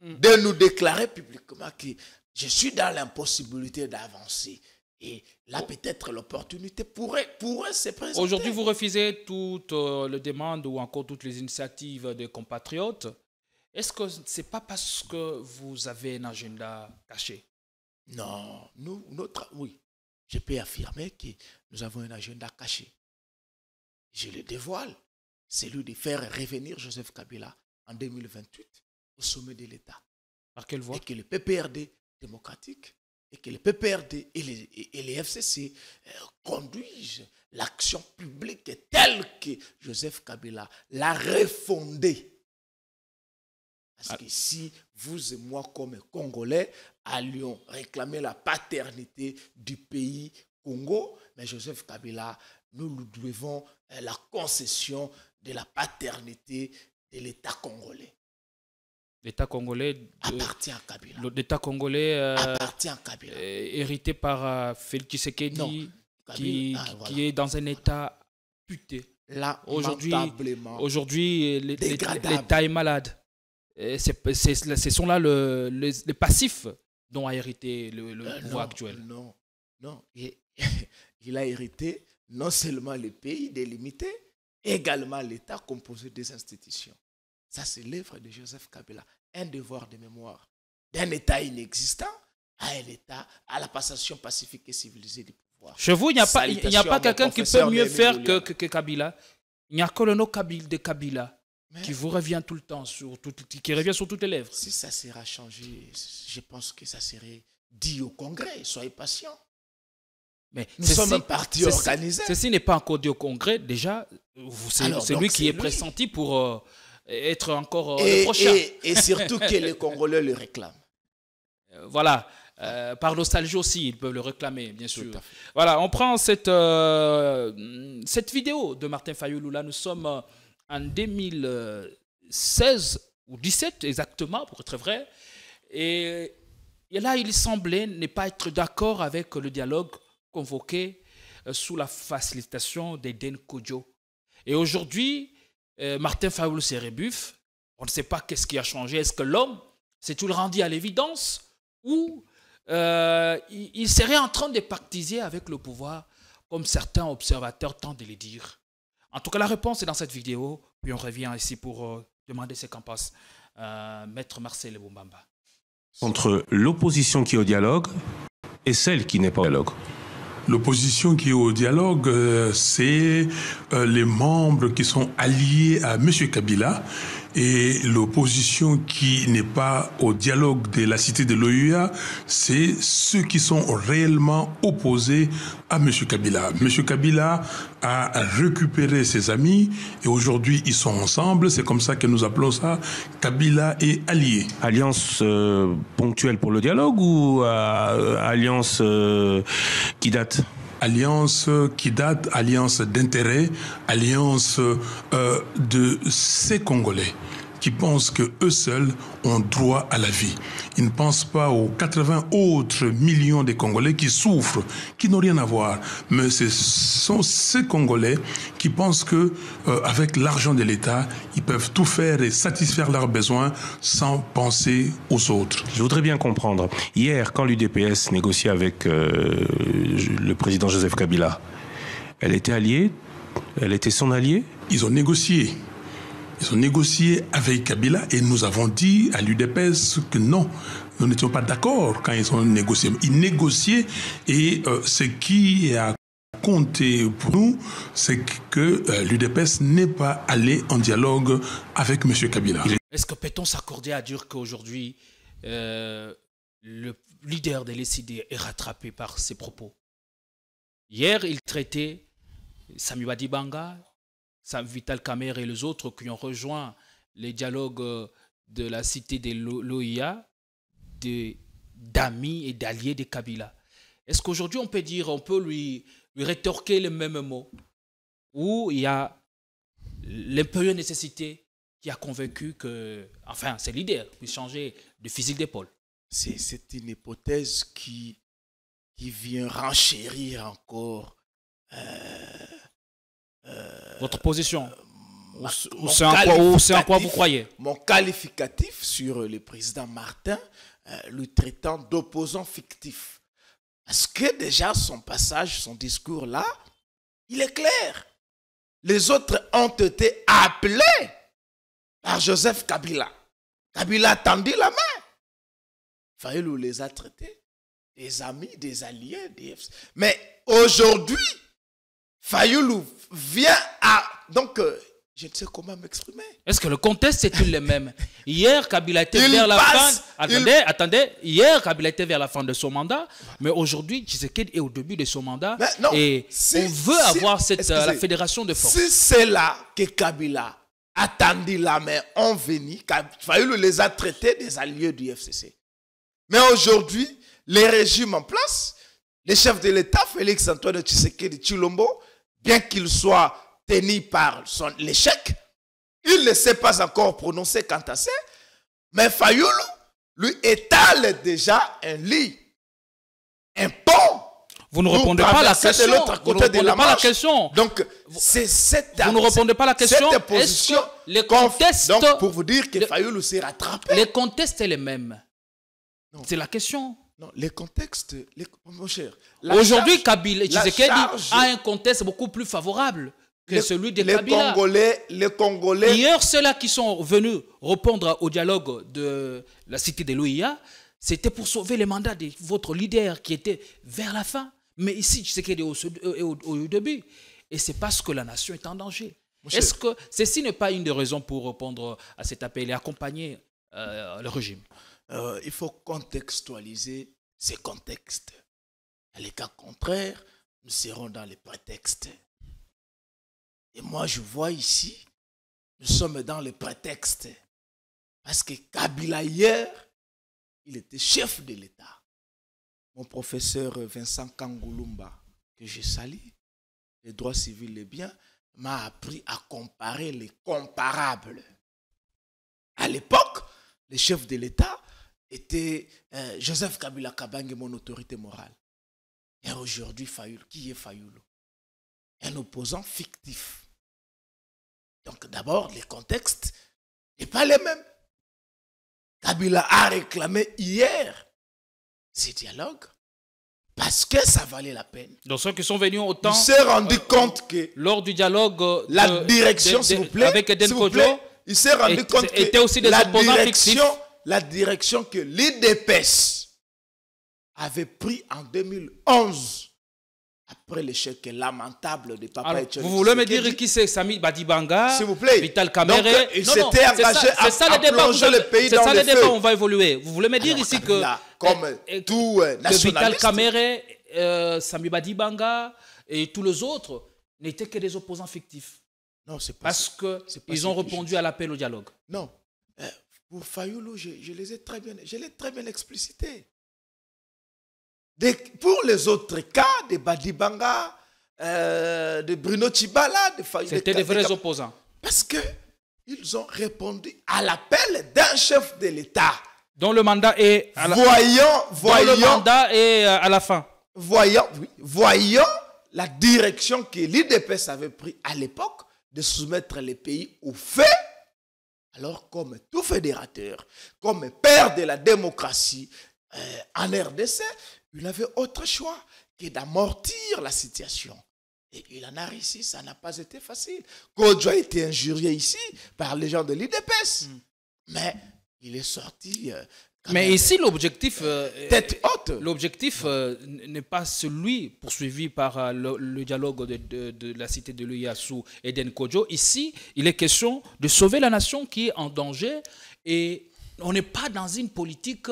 hmm. de nous déclarer publiquement que je suis dans l'impossibilité d'avancer. Et là, peut-être l'opportunité pourrait, pourrait se présenter. Aujourd'hui, vous refusez toutes euh, les demandes ou encore toutes les initiatives des compatriotes. Est-ce que ce n'est pas parce que vous avez un agenda caché Non, nous, notre, oui, je peux affirmer que nous avons un agenda caché. Je le dévoile, celui de faire revenir Joseph Kabila en 2028 au sommet de l'État. Par quelle voie Et que le PPRD démocratique et que le PPRD et les, FCC euh, conduisent l'action publique telle que Joseph Kabila l'a refondée. Parce ah. que si vous et moi, comme Congolais, allions réclamer la paternité du pays Congo, mais Joseph Kabila, nous lui devons euh, la concession de la paternité de l'État congolais. L'État congolais L'État congolais euh, euh, hérité par euh, Félix Tshisekedi, qui, ah, est dans un état puté. Là, Aujourd'hui, l'État est malade. Ce sont là les, passifs dont a hérité le, pouvoir actuel. Non, non. Il, a hérité non seulement les pays délimité, également l'État composé des institutions. Ça, c'est l'œuvre de Joseph Kabila. Un devoir de mémoire d'un État inexistant à un État, à la passation pacifique et civilisée du pouvoir. Je vous, il n'y a pas, quelqu'un qui peut mieux faire que, Kabila. Il n'y a que le nom de Kabila qui vous revient tout le temps, sur tout, qui revient sur toutes les lèvres. Si ça sera changé, je pense que ça serait dit au Congrès. Soyez patients. Mais nous sommes un parti organisé. Ceci n'est pas encore dit au Congrès. Déjà, c'est lui qui est, pressenti pour... Euh, être encore euh, le prochain. Et, surtout que les Congolais le réclament. Euh, voilà. Euh, par nostalgie aussi, ils peuvent le réclamer, bien sûr. Voilà, on prend cette, cette vidéo de Martin Fayoulou. nous sommes en 2016 ou 17 exactement, pour être vrai. Et, là, il semblait ne pas être d'accord avec le dialogue convoqué sous la facilitation d'Eden Kojo. Et aujourd'hui, euh, Martin Faul' se rébuffe. On ne sait pas qu'est-ce qui a changé. Est-ce que l'homme s'est-il rendu à l'évidence ou euh, il, serait en train de pactiser avec le pouvoir, comme certains observateurs tentent de le dire En tout cas, la réponse est dans cette vidéo. Puis on revient ici pour euh, demander ce qu'en passe Maître Marcel Boumbamba. Entre l'opposition qui est au dialogue et celle qui n'est pas au dialogue. L'opposition qui est au dialogue, euh, c'est euh, les membres qui sont alliés à M. Kabila et l'opposition qui n'est pas au dialogue de la cité de l'OUA, c'est ceux qui sont réellement opposés à M. Kabila. M. Kabila a récupéré ses amis et aujourd'hui ils sont ensemble. C'est comme ça que nous appelons ça Kabila et Allié. Alliance euh, ponctuelle pour le dialogue ou euh, alliance euh, qui date alliance qui date, alliance d'intérêt, alliance euh, de ces Congolais qui pensent que eux seuls ont droit à la vie. Ils ne pensent pas aux 80 autres millions de Congolais qui souffrent, qui n'ont rien à voir. Mais ce sont ces Congolais qui pensent que euh, avec l'argent de l'État, ils peuvent tout faire et satisfaire leurs besoins sans penser aux autres. Je voudrais bien comprendre. Hier, quand l'UDPS négociait avec euh, le président Joseph Kabila, elle était alliée, elle était son alliée. Ils ont négocié. Ils ont négocié avec Kabila et nous avons dit à l'UDPS que non, nous n'étions pas d'accord quand ils ont négocié. Ils négociaient et euh, ce qui a compté pour nous, c'est que euh, l'UDPS n'est pas allé en dialogue avec M. Kabila. Est-ce que peut-on s'accorder à dire qu'aujourd'hui, euh, le leader de l'ECD est rattrapé par ses propos Hier, il traitait Sami Banga. Sam Vital Kamer et les autres qui ont rejoint les dialogues euh, de la cité de l'OIA, d'amis et d'alliés de Kabila. Est-ce qu'aujourd'hui on peut dire, on peut lui, lui rétorquer les mêmes mots Ou il y a l'impérieuse nécessité qui a convaincu que, enfin, c'est l'idée, puis changer de physique d'épaule C'est une hypothèse qui, qui vient renchérir encore. Euh, euh, votre position ou c'est en, quoi vous croyez Mon qualificatif sur le président Martin, euh, le traitant d'opposant fictif. Parce que déjà son passage, son discours là, il est clair. Les autres ont été appelés par Joseph Kabila. Kabila a tendu la main. Fayoulou les a traités des amis, des alliés, des... Mais aujourd'hui, Fayoulou vient à... Donc, euh, je ne sais comment m'exprimer. Est-ce que le contexte est-il le même Hier, Kabila était vers la fin... Attendez, attendez. Hier, Kabila était vers la fin de son mandat, mais aujourd'hui, Tshisekedi est au début de son mandat. non, et on veut avoir cette, euh, la fédération de force. Si c'est là que Kabila attendit la main en venue, Fayoulou les a traités des alliés du FCC. Mais aujourd'hui, les régimes en place, les chefs de l'État, Félix Antoine Tshisekedi Chilombo, bien qu'il soit tenu par son l'échec, il ne s'est pas encore prononcé quant à ça, mais Fayoulou lui étale déjà un lit, un pont. Vous ne répondez pas à la question. côté de la Donc, c'est cette Vous ne répondez pas la question. Cette position. Que les donc, pour vous dire que le, Fayoulou s'est rattrapé. Les contestes est le même. C'est la question. Non, les contextes, mon cher. Aujourd'hui, Kabila Tshisekedi a un contexte beaucoup plus favorable que celui des les Congolais, les Congolais. D'ailleurs, ceux-là qui sont venus répondre au dialogue de la cité de l'OIA, c'était pour sauver les mandats de votre leader qui était vers la fin. Mais ici, Tshisekedi est au, euh, au début. Et c'est parce que la nation est en danger. Est-ce que ceci n'est pas une des raisons pour répondre à cet appel et accompagner euh, le régime euh, il faut contextualiser ces contextes. dans les cas contraires, nous serons dans les prétextes. Et moi, je vois ici, nous sommes dans les prétextes. Parce que Kabila, hier, il était chef de l'État. Mon professeur Vincent Kangulumba, que je salue, les droits civils et biens, m'a appris à comparer les comparables. À l'époque, les chefs de l'État était euh, Joseph Kabila et mon autorité morale. Et aujourd'hui, Fayoul, qui est Fayoul Un opposant fictif. Donc d'abord, les contextes n'est pas les mêmes. Kabila a réclamé hier ces dialogues parce que ça valait la peine. Donc ceux qui sont venus autant... Il s'est rendu euh, compte que... Lors du dialogue... Euh, la direction, s'il vous plaît, avec Eden Kojo, il s'est rendu compte que aussi des la direction la direction que l'IDPS avait pris en 2011 après l'échec lamentable de Papa Vous voulez me dire qui c'est Samy Badibanga S'il vous plaît. Vital Kamere Il s'était engagé à, ça le débat, plonger le pays dans ça le débat, on va évoluer. Vous voulez me dire ici que... comme tout euh, nationaliste... Vital Kamere, euh, Sami Badibanga et tous les autres n'étaient que des opposants fictifs. Non, c'est pas Parce qu'ils ont répondu à l'appel au dialogue. Non, pour Fayoulou, je, les ai très bien, je l'ai très bien explicité. pour les autres cas de Badibanga, euh, de Bruno Chibala, de Fayoulou. C'était des, vrais opposants. Parce que ils ont répondu à l'appel d'un chef de l'État. Dont le mandat est à la voyons, fin. Voyons, le mandat euh, à la fin. Voyons, oui, voyons la direction que l'IDPS avait pris à l'époque de soumettre les pays au fait. Alors, comme tout fédérateur, comme père de la démocratie euh, en RDC, il avait autre choix que d'amortir la situation. Et il en a réussi, ça n'a pas été facile. Kodjo a été injurié ici par les gens de l'IDPS. Mm. Mais il est sorti euh, mais ici, l'objectif. Euh, Tête haute L'objectif euh, n'est pas celui poursuivi par euh, le, dialogue de, la cité de l'Uyasu et d'Enkojo. Ici, il est question de sauver la nation qui est en danger et on n'est pas dans une politique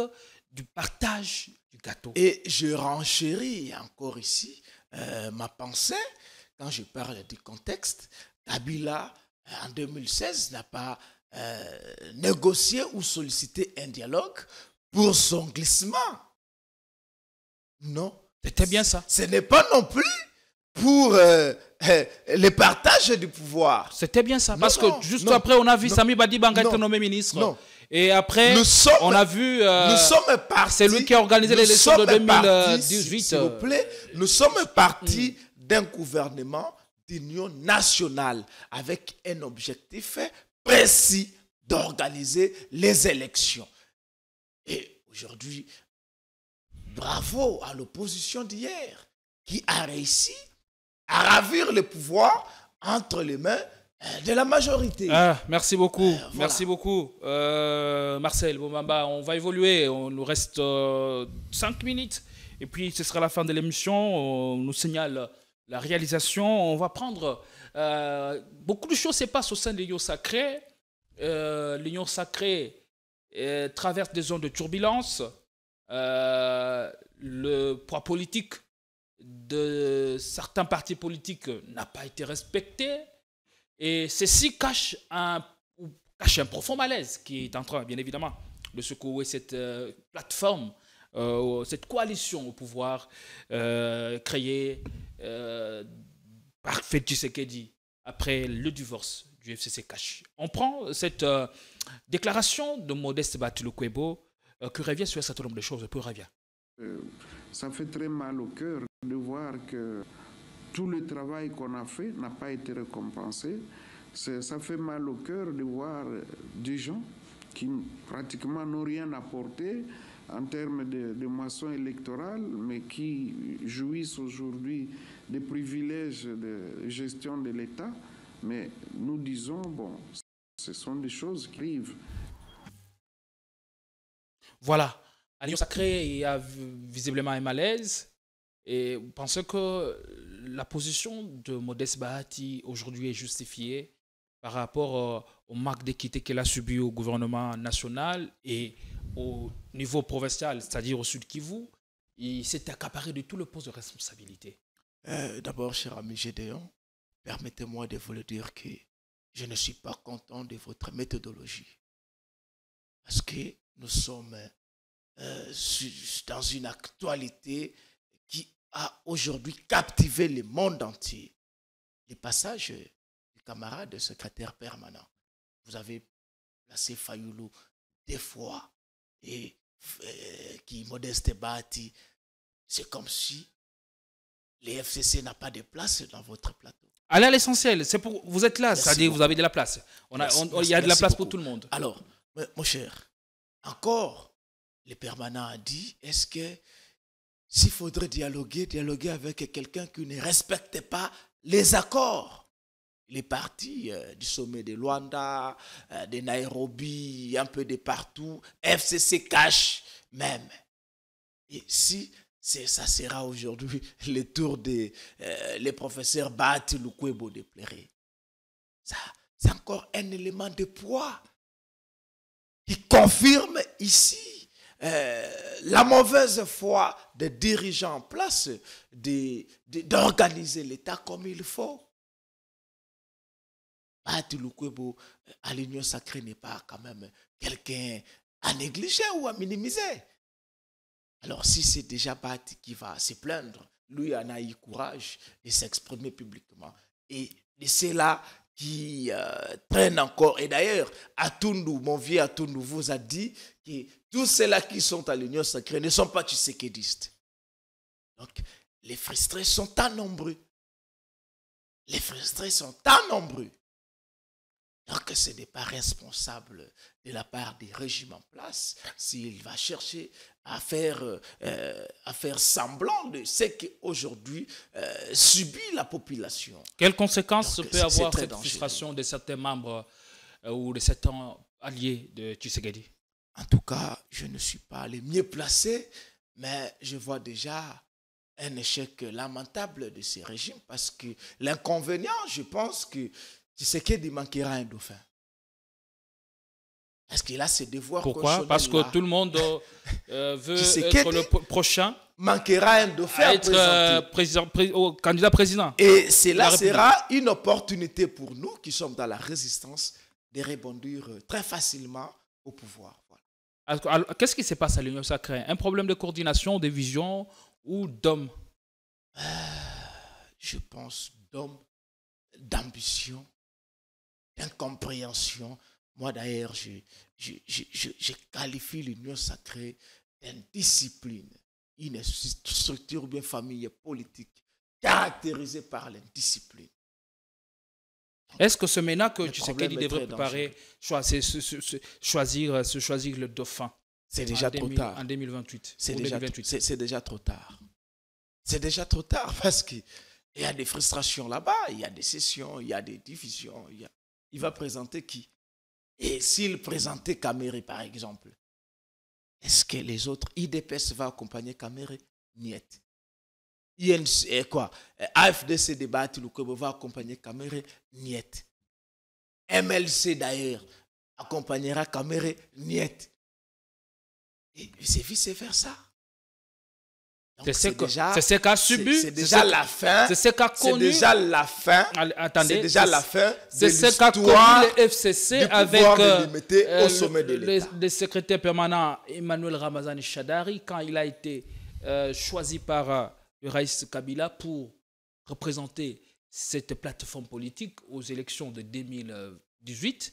du partage du gâteau. Et je renchéris encore ici ma pensée quand je parle du contexte. Kabila, en 2016, n'a pas euh, négocier ou solliciter un dialogue pour son glissement. Non. C'était bien ça. Ce n'est pas non plus pour euh, euh, le partage du pouvoir. C'était bien ça. parce que juste après, on a vu Sami Badi être nommé ministre. Et après, on a vu. nous sommes partis. C'est lui qui a organisé élections de 2018. S'il vous plaît, nous sommes partis d'un gouvernement d'union nationale avec un objectif précis d'organiser les élections. Et aujourd'hui, bravo à l'opposition d'hier qui a réussi à ravir le pouvoir entre les mains euh, de la majorité. Ah, merci beaucoup, euh, merci beaucoup. Euh, Marcel Bomamba, on va évoluer, on nous reste cinq minutes et puis ce sera la fin de l'émission, on nous signale la réalisation, on va prendre euh, beaucoup de choses se passent au sein de l'Union sacrée. Euh, L'Union sacrée euh, traverse des zones de turbulence. le poids politique de certains partis politiques n'a pas été respecté. Et ceci cache un, cache un profond malaise qui est en train, bien évidemment, de secouer cette plateforme cette coalition au pouvoir euh, créée Parfait tu sais ce dit. après le divorce du FCC Cash. On prend euh, cette euh, déclaration de Modeste Batulukwebo que euh, qui revient sur un certain nombre de choses. pour revient. ça fait très mal au cœur de voir que tout le travail qu'on a fait n'a pas été récompensé. Ça fait mal au cœur de voir des gens qui pratiquement n'ont rien apporté en termes de, de moisson électorale, mais qui jouissent aujourd'hui des privilèges de gestion de l'État, mais nous disons, bon, ce sont des choses qui arrivent. Voilà, Alliance Sacrée, il y a visiblement un malaise. Et vous pensez que la position de Modeste Bahati aujourd'hui est justifiée par rapport euh, au manque d'équité qu'elle a subi au gouvernement national et au niveau provincial, c'est-à-dire au Sud Kivu, il s'est accaparé de tout le poste de responsabilité. Euh, d'abord, cher ami Gédéon, permettez-moi de vous le dire que je ne suis pas content de votre méthodologie. Parce que nous sommes euh, dans une actualité qui a aujourd'hui captivé le monde entier. Les passages du camarade secrétaire permanent. Vous avez placé Fayoulou des fois et euh, qui modeste bâti. C'est comme si les FCC n'a pas de place dans votre plateau. Allez à l'essentiel, c'est pour vous êtes là, c'est-à-dire vous avez de la place. On il y a de la place pour tout le monde. Alors, mon cher, encore, le permanent a dit, est-ce que s'il faudrait dialoguer, dialoguer avec quelqu'un qui ne respecte pas les accords Les partis euh, du sommet de Luanda, euh, de Nairobi, un peu de partout, FCC cache même. Et si ça sera aujourd'hui le tour des euh, les professeurs Bati Lukwebo de pleurer. Ça, c'est encore un élément de poids. qui confirme ici euh, la mauvaise foi des dirigeants en place d'organiser l'État comme il faut. Bati Lukwebo, euh, à l'Union sacrée, n'est pas quand même quelqu'un à négliger ou à minimiser. Alors si c'est déjà Bat qui va se plaindre, lui en a eu courage et s'exprimer publiquement. Et c'est là qui euh, traîne encore. Et d'ailleurs, Atundu, mon vieux Atundu, vous a dit que tous ceux-là qui sont à l'Union sacrée ne sont pas tshisekidistes. Donc, les frustrés sont tant nombreux. Les frustrés sont tant nombreux. que ce n'est pas responsable de la part des régimes en place s'il va chercher à faire, euh, à faire semblant de ce qu'aujourd'hui aujourd'hui subit la population. Quelles conséquences peut avoir cette frustration de certains membres euh, ou de certains alliés de Tshisekedi En tout cas, je ne suis pas le mieux placé, mais je vois déjà un échec lamentable de ce régime parce que l'inconvénient, je pense que Tshisekedi manquera un dauphin. Est-ce qu'il a ses devoirs Pourquoi Parce que tout le monde euh, euh, veut être le prochain. Manquera un être euh, candidat président. Et cela sera une opportunité pour nous qui sommes dans la résistance de rebondir très facilement au pouvoir. Qu'est-ce qui se passe à l'Union sacrée Un problème de coordination, de vision ou d'homme Je pense d'homme d'ambition, d'incompréhension. Moi d'ailleurs, je, je, qualifie l'union sacrée d'une discipline, une structure bien familiale politique caractérisée par l'indiscipline. Est-ce que ce ménage que tu sais qu'il devrait préparer, choisir, choisir, euh, se choisir le dauphin C'est déjà trop tard. En 2028. C'est déjà, c'est déjà trop tard. C'est déjà trop tard parce qu'il y a des frustrations là-bas, il y a des sessions, il y a des divisions. il va présenter qui et s'il présentait Caméré, par exemple, est-ce que les autres IDPS va accompagner Caméré Niet. INC, eh, quoi eh, AFDC débat, Lukebo va accompagner Caméré Niet. MLC d'ailleurs accompagnera Caméré Niet. Et c'est vice versa. C'est ce qu'a subi. C'est déjà, la fin. C'est ce qu'a connu. C'est déjà la fin. Attendez. C'est déjà la fin. C'est ce qu'a connu le FCC avec euh, au euh, sommet de le, le, secrétaire permanent Emmanuel Ramazani Chadari quand il a été euh, choisi par le euh, Raïs Kabila pour représenter cette plateforme politique aux élections de 2018.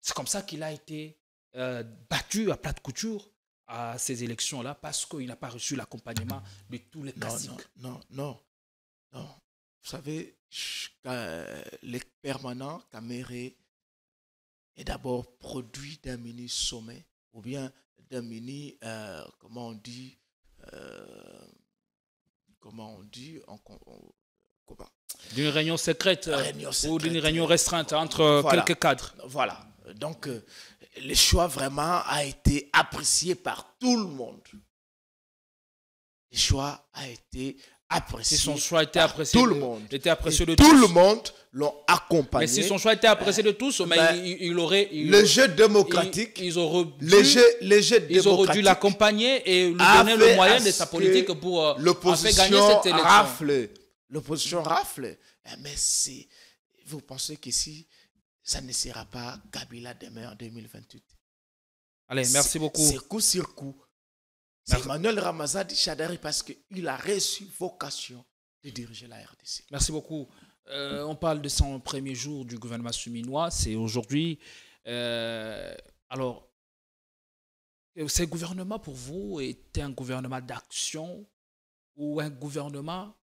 C'est comme ça qu'il a été battu à plate couture à ces élections-là parce qu'il n'a pas reçu l'accompagnement de tous les classiques. Non, non, non, non. Vous savez, les permanents, Caméré est d'abord produit d'un mini sommet ou bien d'un mini, euh, comment on dit, euh, comment on dit, en, D'une réunion secrète, ou d'une réunion restreinte entre quelques cadres. Voilà. Donc, euh, le choix vraiment a été apprécié par tout le monde. Le choix a été apprécié. Si son choix était apprécié tout le monde. Était apprécié de tout le monde l'ont accompagné. Mais si son choix était apprécié de tous, ben, il, aurait. le jeu démocratique. Ils, auraient dû, le jeu, ils dû l'accompagner et lui donner le moyen de sa politique pour euh, faire gagner cette élection. Rafle. L'opposition rafle. Eh, mais si vous pensez qu'ici ça ne sera pas Kabila demain en 2028. Allez, merci beaucoup. C'est coup sur coup. C'est Manuel Chadari parce qu'il a reçu vocation de diriger la RDC. Merci beaucoup. Euh, on parle de son premier jour du gouvernement suminois. C'est aujourd'hui. Euh, alors, euh, ce gouvernement pour vous était un gouvernement d'action ou un gouvernement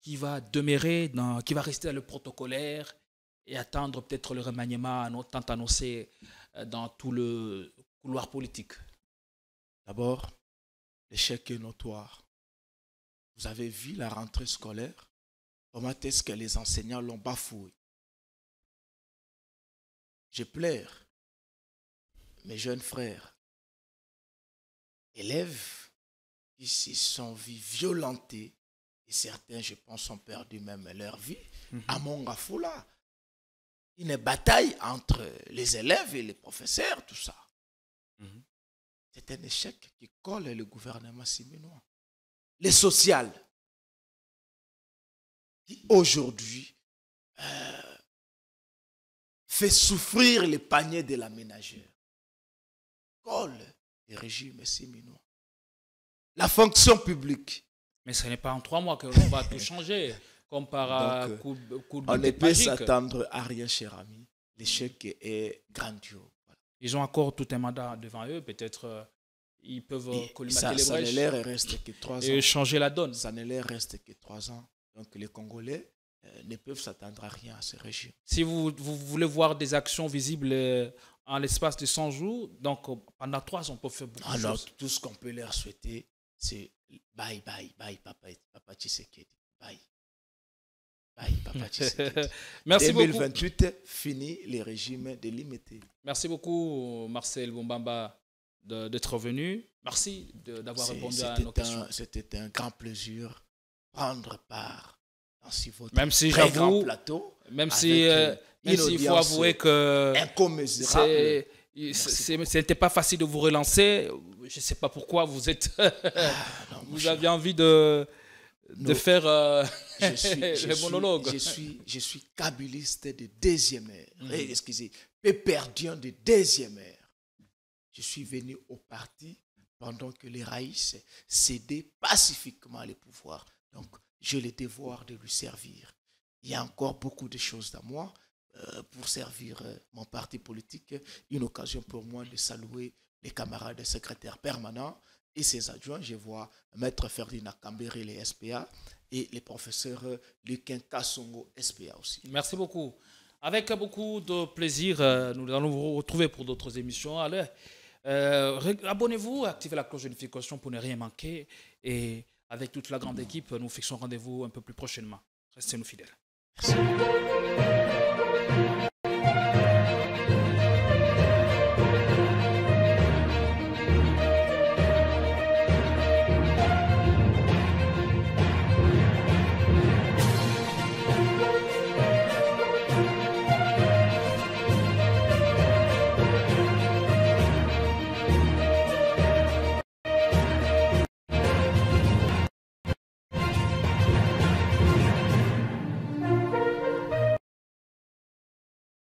qui va demeurer, dans, qui va rester dans le protocolaire et attendre peut-être le remaniement tant annoncé euh, dans tout le couloir politique D'abord, l'échec est notoire. Vous avez vu la rentrée scolaire Comment est-ce que les enseignants l'ont bafoué Je pleure, mes jeunes frères, élèves qui se sont vus violentés, et certains, je pense, ont perdu même leur vie, à mhm. Mongafula, une bataille entre les élèves et les professeurs, tout ça. Mhm. C'est un échec qui colle le gouvernement siminois. Les social, qui aujourd'hui euh, fait souffrir les paniers de la ménagère, colle le régime siminois. La fonction publique. Mais ce n'est pas en trois mois que l'on va tout changer. Euh, on ne peut s'attendre à rien, cher ami. L'échec est grandiose. Ils ont encore tout un mandat devant eux, peut-être euh, ils peuvent colmater les Ça ne reste que trois ans. Et changer la donne. Ça ne leur reste que trois ans. Donc les Congolais euh, ne peuvent s'attendre à rien à ce régime. Si vous, voulez voir des actions visibles en l'espace de 100 jours, donc pendant trois ans, on peut faire beaucoup de choses. Alors tout ce qu'on peut leur souhaiter, c'est bye, bye, bye, papa, papa Tshisekedi. Bye. Merci 2028, fini les régimes délimités. Merci beaucoup, Marcel Bombamba, d'être venu. Merci d'avoir répondu à nos questions. C'était un grand plaisir prendre part dans votre même si très Même si, euh, euh, il faut avouer que ce n'était pas facile de vous relancer. Je ne sais pas pourquoi vous êtes. Ah, vous aviez envie de de faire euh, je monologue. Je suis, je de deuxième ère. Mm. Eh, excusez, péperdien de deuxième ère. Je suis venu au parti pendant que les raïs cédaient pacifiquement les pouvoirs. Donc, j'ai le devoir de lui servir. Il y a encore beaucoup de choses à moi euh, pour servir euh, mon parti politique. Une occasion pour moi de saluer les camarades secrétaires permanents, et ses adjoints. Je vois Maître Ferdinand Cambéré, les SPA, et les professeurs Luquen Kassongo, SPA aussi. Merci beaucoup. Avec beaucoup de plaisir, euh, nous allons vous retrouver pour d'autres émissions. Alors, euh, abonnez-vous, activez la cloche de notification pour ne rien manquer. Et avec toute la grande équipe, nous fixons rendez-vous un peu plus prochainement. Restez-nous fidèles.